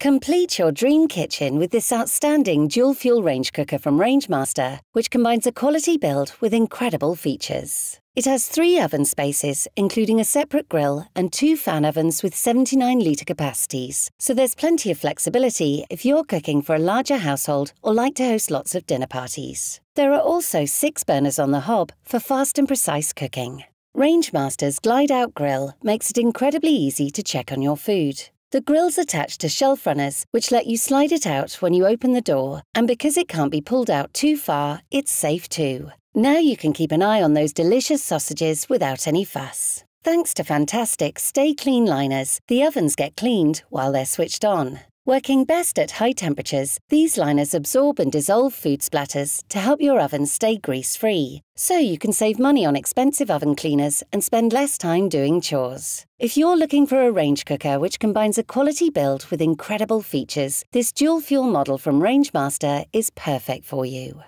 Complete your dream kitchen with this outstanding dual fuel range cooker from Rangemaster, which combines a quality build with incredible features. It has three oven spaces, including a separate grill and two fan ovens with 79 litre capacities, so there's plenty of flexibility if you're cooking for a larger household or like to host lots of dinner parties. There are also six burners on the hob for fast and precise cooking. Rangemaster's Glide Out Grill makes it incredibly easy to check on your food. The grill's attached to shelf runners, which let you slide it out when you open the door, and because it can't be pulled out too far, it's safe too. Now you can keep an eye on those delicious sausages without any fuss. Thanks to fantastic Stay Clean liners, the ovens get cleaned while they're switched on. Working best at high temperatures, these liners absorb and dissolve food splatters to help your oven stay grease-free, so you can save money on expensive oven cleaners and spend less time doing chores. If you're looking for a range cooker which combines a quality build with incredible features, this dual-fuel model from Rangemaster is perfect for you.